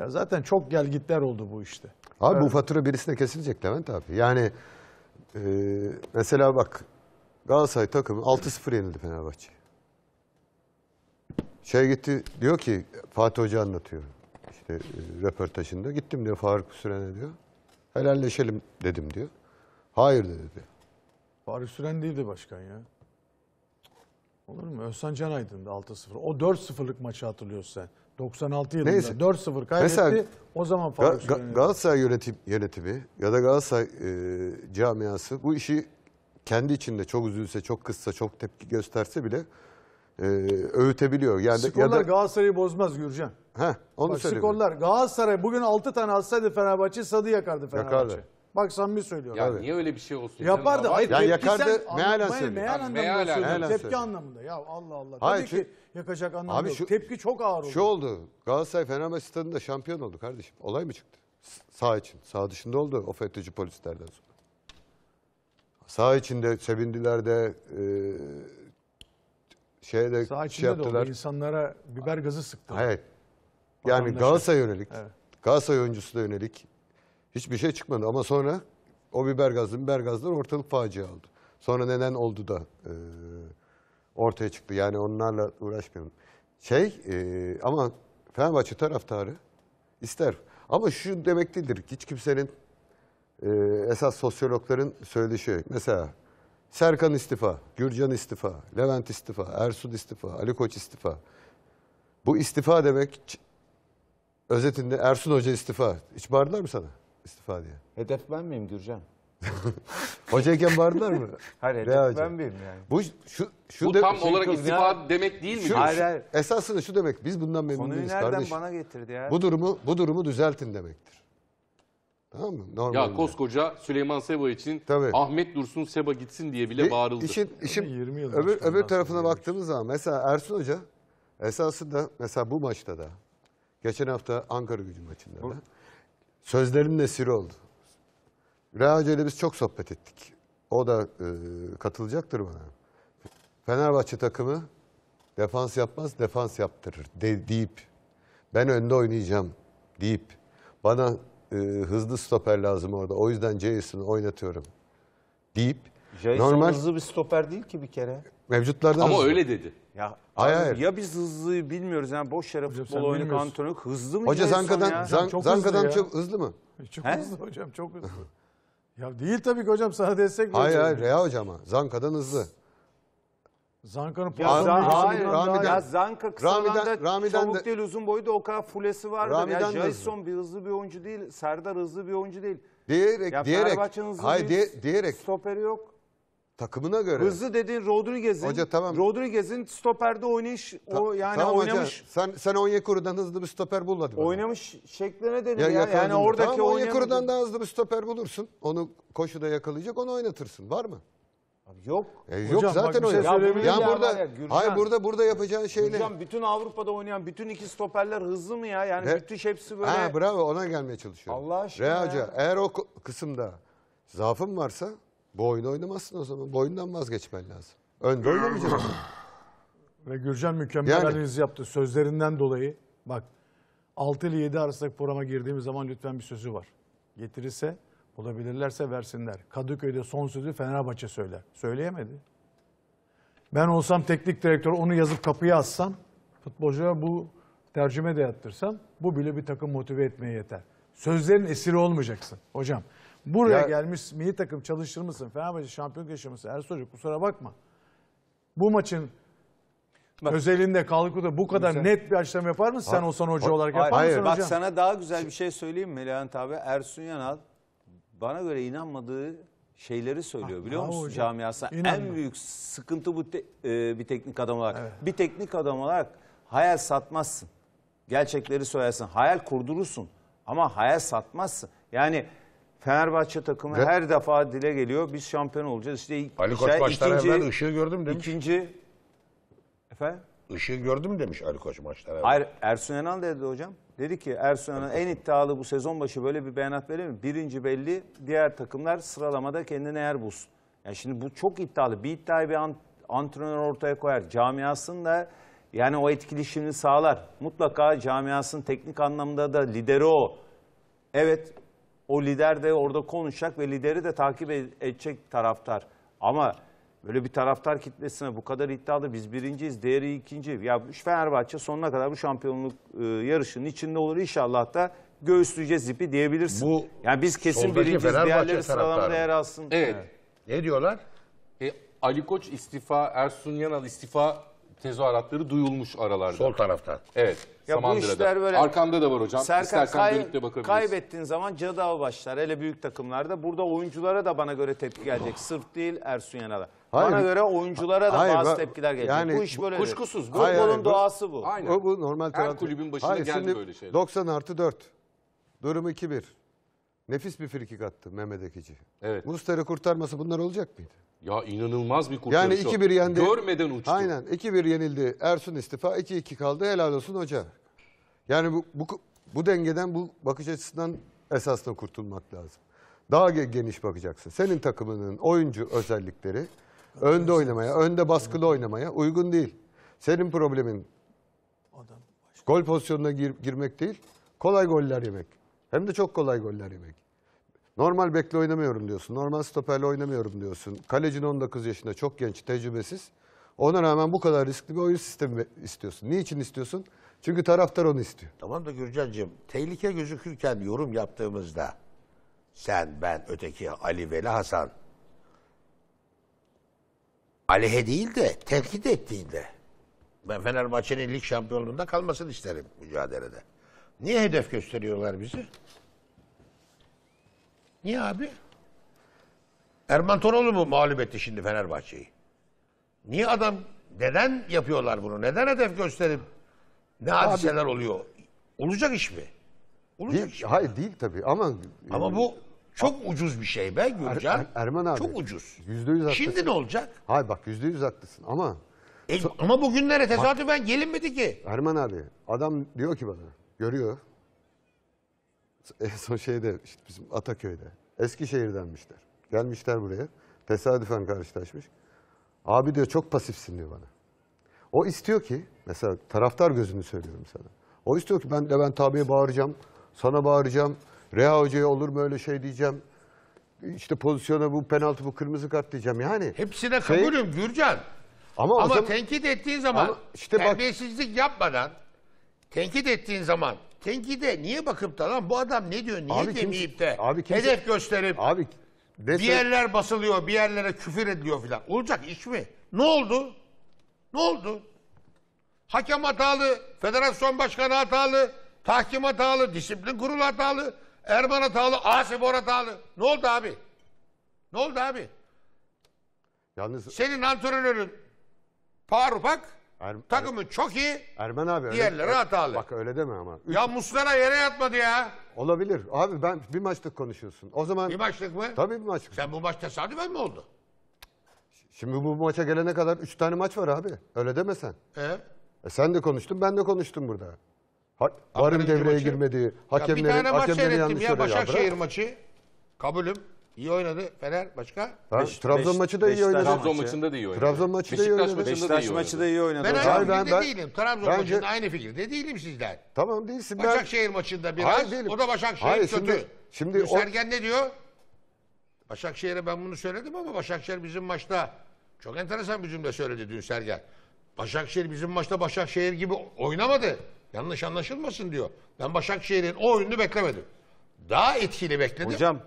Ya zaten çok gelgitler oldu bu işte. Abi evet. bu fatura birisine kesilecek Levent abi. Yani e, mesela bak Galatasaray takımı 6-0 yenildi Fenerbahçe. Şey gitti diyor ki Fatih Hoca anlatıyor. İşte e, röportajında gittim diyor Faruk Süren'e diyor. Helalleşelim dedim diyor. Hayır dedi diyor. Faruk Süren değildi başkan ya. Olur mu? Özcan Can Aydın'da 6-0. O 4-0'lık maçı hatırlıyorsun sen. 96 yılında Neyse. 4-0 kaybetti. Mesela, o zaman Ga Ga Galatasaray yönetim, yönetimi ya da Galatasaray e, camiası bu işi kendi içinde çok üzülse, çok kızsa, çok tepki gösterse bile e, öğütebiliyor. Yani, skorlar ya da... Galatasaray'ı bozmaz Gürcan. Heh, onu Bak, skorlar Galatasaray bugün 6 tane alsaydı Fenerbahçe sadı yakardı Fenerbahçe. Yakardı. Bak samimi söylüyorum. Ya Tabii. niye öyle bir şey olsun? Yapardı. Hayır, Ya yakardı, sen mealen anlamaya- Mealen mealen, anlamda mealen söylüyorum. Tepki söylüyor. anlamında. Ya Allah Allah. Hayır, Tabii ki yakacak anlamda Abi yok. Tepki çok ağır oldu. Şu oldu. Galatasaray Fenerbahçe stadında şampiyon oldu kardeşim. Olay mı çıktı? S- Sağ için. Sağ dışında oldu o FETÖ'cü polislerden sonra. Sağ içinde sevindiler de e, şeye de Sağ şey içinde şey de oldu. İnsanlara biber gazı sıktı. Hayır. Yani Galatasaray yönelik. Galatasaray oyuncusu da yönelik Hiçbir şey çıkmadı ama sonra o biber gazı, biber gazları ortalık facia aldı. Sonra neden oldu da e, ortaya çıktı. Yani onlarla uğraşmayalım. Şey e, ama Fenerbahçe taraftarı ister. Ama şu demek değildir. Hiç kimsenin e, esas sosyologların söyleşi. Şey Mesela Serkan istifa, Gürcan istifa, Levent istifa, Ersun istifa, Ali Koç istifa. Bu istifa demek özetinde Ersun Hoca istifa. Hiç bağırdılar mı sana? istifa diye. Hedef ben miyim Gürcan? Hocayken bağırdılar mı? Hayır hedef Real ben miyim yani? Bu, şu, şu Bu de, tam şey olarak istifa ya. demek değil mi? Şu, hayır, hayır. Esasında şu demek biz bundan memnun Konuyu değiliz nereden bana getirdi ya? Bu durumu, bu durumu düzeltin demektir. Tamam mı? Normal. Ya koskoca Süleyman Seba için Tabii. Ahmet Dursun Seba gitsin diye bile bağırıldı. İşin, işin 20 yıl öbür, öbür tarafına baktığımız zaman mesela Ersun Hoca esasında mesela bu maçta da geçen hafta Ankara gücü maçında da sözlerin esiri oldu. Reha Hoca ile biz çok sohbet ettik. O da e, katılacaktır bana. Fenerbahçe takımı defans yapmaz, defans yaptırır de, deyip ben önde oynayacağım deyip bana e, hızlı stoper lazım orada. O yüzden Jason'ı oynatıyorum deyip Jason normal hızlı bir stoper değil ki bir kere. Mevcutlardan Ama hızlı. öyle dedi. Ya hayır, hayır. ya biz hızlıyı bilmiyoruz yani boş yere Hocam futbol sen antrenör hızlı mı? Hoca Zanka'dan ya? Zan, Hocam çok hızlı Zanka'dan ya. çok hızlı mı? E, çok He? hızlı hocam çok hızlı. ya değil tabii ki hocam sana destek Hayır vereceğim. hayır Rea hocama Zanka'dan hızlı. Zanka'nın pası. Zan- hayır, Rami'den- Ya Zanka kısa Rami'den- alanda Rami'den çabuk de- değil uzun boyu da o kadar fulesi vardır. Rami'den de ya Jason bir hızlı bir oyuncu değil. Serdar hızlı bir oyuncu değil. Diyerek Ya diyerek. Fenerbahçe'nin hızlı Hayır bir diye- diyerek. Stoperi yok. Takımına göre. Hızlı dediğin Rodriguez'in. Hoca tamam. Rodriguez'in stoperde oynayış Ta o yani tamam oynamış. Hoca. Sen sen Onyekuru'dan hızlı bir stoper bul hadi. Oynamış şekline denir ya. ya. Yani oradaki tamam, Onyekuru'dan daha hızlı bir stoper bulursun. Onu koşuda yakalayacak onu oynatırsın. Var mı? yok. E, yok Hocam, zaten o. Şey ya, ya, ya burada ya, hayır burada burada yapacağın şey Gürcan, ne? bütün Avrupa'da oynayan bütün iki stoperler hızlı mı ya? Yani Re bütün hepsi böyle. Ha bravo ona gelmeye çalışıyor. Allah aşkına. Rea eğer o kısımda zaafın varsa bu oyunu oynamazsın o zaman. Bu oyundan vazgeçmen lazım. Önde oynamayacaksın. Ve Gürcan mükemmel Yani. analiz yaptı sözlerinden dolayı. Bak 6 ile 7 arasındaki programa girdiğimiz zaman lütfen bir sözü var. Getirirse bulabilirlerse versinler. Kadıköy'de son sözü Fenerbahçe söyler. Söyleyemedi. Ben olsam teknik direktör onu yazıp kapıya assam Futbolcuya bu tercüme de yaptırsam bu bile bir takım motive etmeye yeter. Sözlerin esiri olmayacaksın. Hocam Buraya ya, gelmiş milli takım çalışır mısın? Fenerbahçe şampiyonluk yaşar mısın? Ersoy Hoca kusura bakma. Bu maçın Bak, özelinde Kalkuda bu kadar güzel. net bir açıklama yapar mısın sen Osan Hoca ha, olarak? Yapar hayır, mısın hayır. Bak sana daha güzel bir şey söyleyeyim mi Levent abi? Ersun Yanal bana göre inanmadığı şeyleri söylüyor ha, ah, biliyor musun hocam. camiasına? İnanmıyorum. En büyük sıkıntı bu te, e, bir teknik adam olarak. Evet. Bir teknik adam olarak hayal satmazsın. Gerçekleri söylersin. Hayal kurdurursun ama hayal satmazsın. Yani Fenerbahçe takımı evet. her defa dile geliyor. Biz şampiyon olacağız. İşte Ali Koç şey maçtan ikinci, evvel ışığı gördüm demiş. İkinci efendim? Işığı gördüm demiş Ali Koç maçtan evvel. Hayır Ersun Enal dedi hocam. Dedi ki Ersun Enal en iddialı bu sezon başı böyle bir beyanat verir mi? Birinci belli diğer takımlar sıralamada kendine yer bulsun. Yani şimdi bu çok iddialı. Bir iddiayı bir ant antrenör ortaya koyar. Camiasını da yani o etkileşimini sağlar. Mutlaka camiasının teknik anlamda da lideri o. Evet o lider de orada konuşacak ve lideri de takip edecek taraftar. Ama böyle bir taraftar kitlesine bu kadar iddialı biz birinciyiz, değeri ikinci. Ya Fenerbahçe sonuna kadar bu şampiyonluk e, yarışının içinde olur inşallah da göğüsleyeceğiz ipi diyebilirsin. Bu yani biz kesin birinciyiz, diğerleri sıralamada yer alsın. Evet. evet. Ne diyorlar? E, Ali Koç istifa, Ersun Yanal istifa tezahüratları duyulmuş aralarda. Sol tarafta. Evet. Ya bu işler böyle... Arkamda da var hocam. Serkan, kay... Kaybettiğin zaman cadı av başlar. Hele büyük takımlarda. Burada oyunculara da bana göre tepki gelecek. Oh. Sırf değil Ersun Yanal'a. Hayır. Bana göre oyunculara da hayır, bazı ben, tepkiler gelecek. Yani, bu iş böyle. Kuşkusuz. Bu hayır, hayır, doğası bu. Aynen. O, bu normal tarafı. kulübün başına hayır, geldi böyle şeyler. 90 artı 4. Durum 2-1. Nefis bir frikik attı Mehmet Ekici. Evet. Muster'i kurtarması bunlar olacak mıydı? Ya inanılmaz bir kurtarış. Yani 2-1 yendi. Görmeden uçtu. Aynen 2-1 yenildi. Ersun istifa 2-2 kaldı. Helal olsun hoca. Yani bu, bu, bu dengeden bu bakış açısından esasla kurtulmak lazım. Daha geniş bakacaksın. Senin takımının oyuncu özellikleri önde oynamaya, önde baskılı oynamaya uygun değil. Senin problemin gol pozisyonuna gir, girmek değil, kolay goller yemek. Hem de çok kolay goller yemek. Normal bekle oynamıyorum diyorsun. Normal stoperle oynamıyorum diyorsun. Kalecin 19 yaşında çok genç, tecrübesiz. Ona rağmen bu kadar riskli bir oyun sistemi istiyorsun. Niçin istiyorsun? Çünkü taraftar onu istiyor. Tamam da Gürcan'cığım tehlike gözükürken yorum yaptığımızda sen, ben, öteki Ali Veli Hasan aleyhe değil de tehdit ettiğinde ben Fenerbahçe'nin lig şampiyonluğunda kalmasını isterim mücadelede. Niye hedef gösteriyorlar bizi? Niye abi? Erman Toroğlu mu mağlup etti şimdi Fenerbahçe'yi? Niye adam, neden yapıyorlar bunu? Neden hedef gösterip ne abi, hadiseler oluyor? Olacak iş mi? Olacak değil, iş mi? Hayır değil tabii ama... Ama bu çok ucuz bir şey be Gürcan. Er, er- Erman abi. Çok ucuz. Yüzde yüz haklısın. Şimdi ne olacak? Hayır bak yüzde yüz haklısın ama... E, ama bugünlere tesadüfen gelinmedi ki. Erman abi adam diyor ki bana görüyor en son şeyde işte bizim Ataköy'de. Eskişehir'denmişler. Gelmişler buraya. Tesadüfen karşılaşmış. Abi diyor çok pasifsin diyor bana. O istiyor ki mesela taraftar gözünü söylüyorum sana. O istiyor ki ben Levent abiye bağıracağım. Sana bağıracağım. Reha Hoca'ya olur mu öyle şey diyeceğim. İşte pozisyona bu penaltı bu kırmızı kart diyeceğim yani. Hepsine kabulüm şey, Gürcan. Ama, ama zaman, tenkit ettiğin zaman ama işte terbiyesizlik bak, yapmadan tenkit ettiğin zaman Tenkide niye bakıp da lan bu adam ne diyor? Niye abi demeyip de abi kimse, hedef gösterip abi dese, bir yerler basılıyor, bir yerlere küfür ediliyor filan. Olacak iş mi? Ne oldu? Ne oldu? Hakem hatalı, federasyon başkanı hatalı, tahkim hatalı, disiplin kurulu hatalı, Erman hatalı, Asibor hatalı. Ne oldu abi? Ne oldu abi? Yalnız... Senin antrenörün Faruk Ak Er, Takımın er, çok iyi. Ermen abi diğerleri öyle, hatalı. Bak öyle deme ama. Üç, ya Muslera yere yatmadı ya. Olabilir. Abi ben bir maçlık konuşuyorsun. O zaman Bir maçlık mı? Tabii bir maçlık. Sen bu maç tesadüfen mi oldu? Şimdi bu maça gelene kadar üç tane maç var abi. Öyle deme sen. Ee? E sen de konuştun, ben de konuştum burada. Varım devreye maçı. girmediği, hakemlerin, ya bir tane maç seyrettim ya Başakşehir maçı. Kabulüm. İyi oynadı. Fener başka? Beş- Trabzon Beş- maçı da iyi oynadı. Trabzon maçı. maçında da iyi oynadı. Trabzon maçı da iyi oynadı. maçında da Beşiktaş maçı da iyi oynadı. Ben hocam. aynı fikirde ben- değilim. Trabzon Bence- maçında aynı fikirde değilim sizden. Tamam değilsin. Ben, Başakşehir maçında biraz. Hayır, değilim. o da Başakşehir Hayır, kötü. şimdi- şimdi o- Sergen ne diyor? Başakşehir'e ben bunu söyledim ama Başakşehir bizim maçta çok enteresan bir cümle söyledi dün Sergen. Başakşehir bizim maçta Başakşehir gibi oynamadı. Yanlış anlaşılmasın diyor. Ben Başakşehir'in o oyununu beklemedim. Daha etkili bekledim. Hocam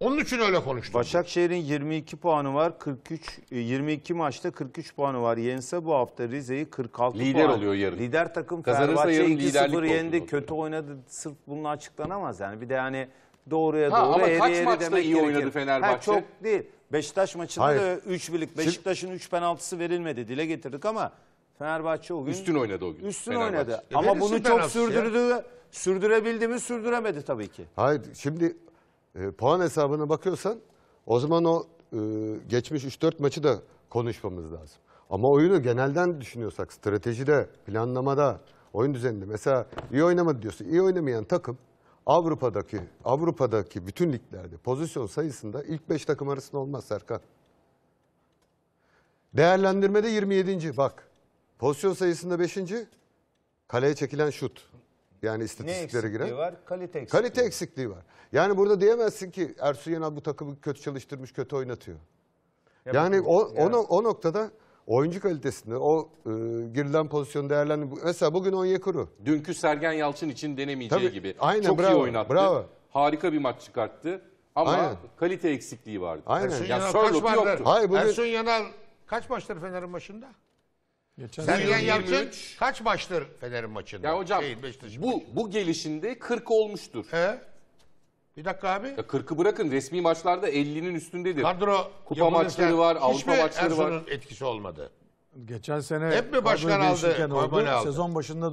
onun için öyle konuştum. Başakşehir'in 22 puanı var. 43 22 e, maçta 43 puanı var. Yense bu hafta Rize'yi 46 Lider puan. oluyor yarın. Lider takım Kazanırsa Fenerbahçe yarın 2-0 liderlik yendi. Kötü oynadı. Sırf bununla açıklanamaz yani. Bir de yani doğruya Ha, doğru ama kaç eri maçta demek iyi gerekir. oynadı Fenerbahçe? Ha, çok değil. Beşiktaş maçında Hayır. da 3 birlik. Beşiktaş'ın 3 penaltısı verilmedi. Dile getirdik ama Fenerbahçe o gün Üstün oynadı o gün. üstün Fenerbahçe. oynadı. E, Ama bunu çok penaltısı ya. sürdürdü, sürdürebildi mi sürdüremedi tabii ki. Hayır şimdi e, puan hesabına bakıyorsan o zaman o e, geçmiş 3-4 maçı da konuşmamız lazım. Ama oyunu genelden düşünüyorsak stratejide, planlamada, oyun düzeninde mesela iyi oynamadı diyorsun. İyi oynamayan takım Avrupa'daki Avrupa'daki bütün liglerde pozisyon sayısında ilk 5 takım arasında olmaz Serkan. Değerlendirmede 27. bak. Pozisyon sayısında 5. Kaleye çekilen şut. Yani istatistiklere giren. Ne eksikliği var? Kalite eksikliği. Kalite eksikliği var. Yani burada diyemezsin ki Ersun Yanal bu takımı kötü çalıştırmış, kötü oynatıyor. Ya yani o, o, no- o noktada oyuncu kalitesinde o e, girilen pozisyon değerlendi. Mesela bugün Onyekuru. Dünkü Sergen Yalçın için denemeyeceği Tabii, gibi. aynen, Çok bravo, iyi oynattı. bravo. Harika bir maç çıkarttı. Ama Aynen. kalite eksikliği vardı. Aynen. Ersun Ya Yanal kaç Sherlock maçtır? Hayır, bugün- Ersun Yanal kaç maçtır Fener'in başında? Geçen Sergen Yalçın kaç baştır Fener'in maçında? Ya hocam Şey, Beşiktaş'ın bu, bu gelişinde 40 olmuştur. He? Bir dakika abi. Ya 40'ı bırakın resmi maçlarda 50'nin üstündedir. Kadro Kupa maçları var, hiç Avrupa maçları var? Ersun'un etkisi olmadı? Geçen sene Hep mi başkan aldı, aldı? Sezon başında